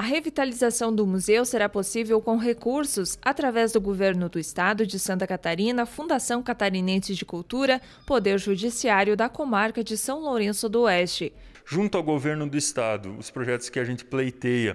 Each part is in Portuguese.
A revitalização do museu será possível com recursos através do governo do estado de Santa Catarina, Fundação Catarinense de Cultura, Poder Judiciário da comarca de São Lourenço do Oeste. Junto ao governo do estado, os projetos que a gente pleiteia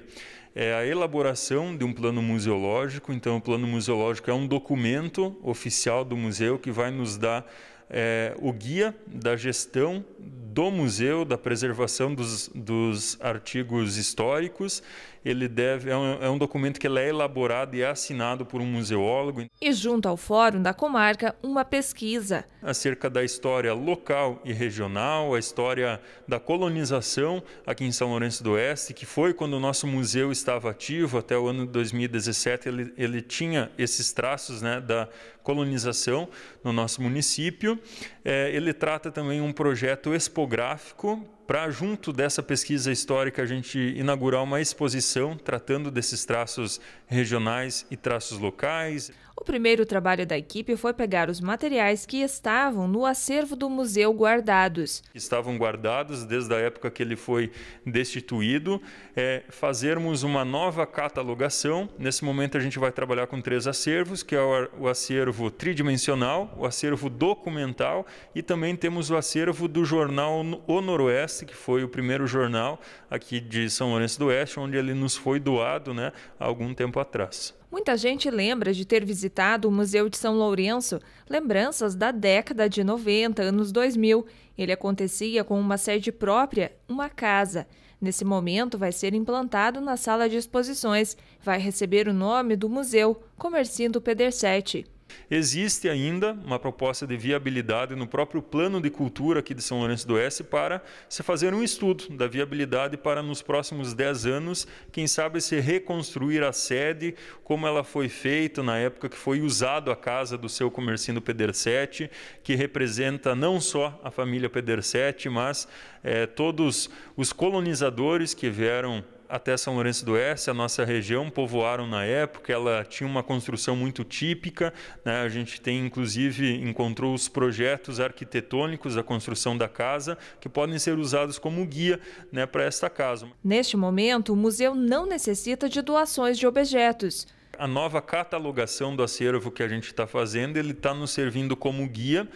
é a elaboração de um plano museológico. Então, o plano museológico é um documento oficial do museu que vai nos dar é, o guia da gestão do museu, da preservação dos, dos artigos históricos. Ele deve é um, é um documento que é elaborado e é assinado por um museólogo. E junto ao Fórum da Comarca, uma pesquisa acerca da história local e regional, a história da colonização aqui em São Lourenço do Oeste, que foi quando o nosso museu estava ativo até o ano 2017. Ele, ele tinha esses traços né, da colonização no nosso município. É, ele trata também um projeto expográfico para, junto dessa pesquisa histórica, a gente inaugurar uma exposição tratando desses traços regionais e traços locais primeiro trabalho da equipe foi pegar os materiais que estavam no acervo do museu guardados. Estavam guardados desde a época que ele foi destituído. É, fazermos uma nova catalogação. Nesse momento a gente vai trabalhar com três acervos, que é o, acervo tridimensional, o acervo documental e também temos o acervo do jornal O Noroeste, que foi o primeiro jornal aqui de São Lourenço do Oeste, onde ele nos foi doado né, há algum tempo atrás. Muita gente lembra de ter visitado o Museu de São Lourenço, lembranças da década de 90, anos 2000. Ele acontecia com uma sede própria, uma casa. Nesse momento, vai ser implantado na sala de exposições. Vai receber o nome do museu, Comercindo Pedersete. Existe ainda uma proposta de viabilidade no próprio plano de cultura aqui de São Lourenço do Oeste para se fazer um estudo da viabilidade para nos próximos 10 anos, quem sabe se reconstruir a sede como ela foi feita na época que foi usado a casa do seu comerciante Pedersete, que representa não só a família Pedersete, mas é, todos os colonizadores que vieram até São Lourenço do Oeste, a nossa região, povoaram na época, ela tinha uma construção muito típica, né? a gente tem inclusive, encontrou os projetos arquitetônicos da construção da casa, que podem ser usados como guia né, para esta casa. Neste momento, o museu não necessita de doações de objetos, a nova catalogação do acervo que a gente está fazendo, ele está nos servindo como guia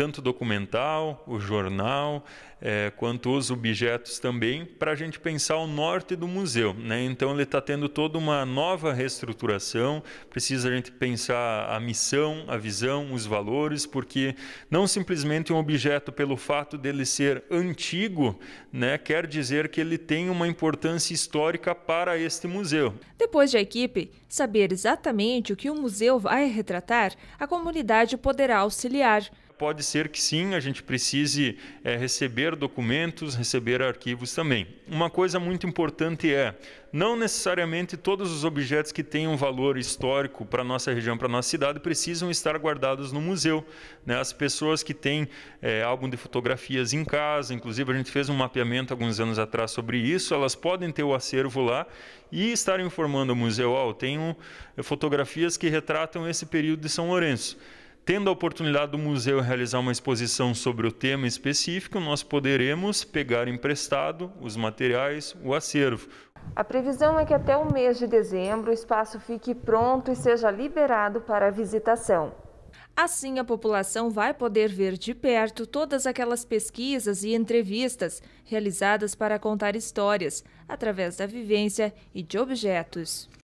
tanto documental, o jornal, é, quanto os objetos também, para a gente pensar o norte do museu. Né? Então, ele está tendo toda uma nova reestruturação, precisa a gente pensar a missão, a visão, os valores, porque não simplesmente um objeto, pelo fato dele ser antigo, né, quer dizer que ele tem uma importância histórica para este museu. Depois de a equipe saber exatamente o que o museu vai retratar, a comunidade poderá auxiliar pode ser que sim, a gente precise é, receber documentos, receber arquivos também. Uma coisa muito importante é, não necessariamente todos os objetos que têm um valor histórico para nossa região, para nossa cidade, precisam estar guardados no museu. Né? As pessoas que têm é, álbum de fotografias em casa, inclusive a gente fez um mapeamento alguns anos atrás sobre isso, elas podem ter o acervo lá e estar informando o museu, ó, eu tenho eh, fotografias que retratam esse período de São Lourenço. Tendo a oportunidade do museu realizar uma exposição sobre o tema específico, nós poderemos pegar emprestado os materiais, o acervo. A previsão é que até o mês de dezembro o espaço fique pronto e seja liberado para a visitação. Assim, a população vai poder ver de perto todas aquelas pesquisas e entrevistas realizadas para contar histórias, através da vivência e de objetos.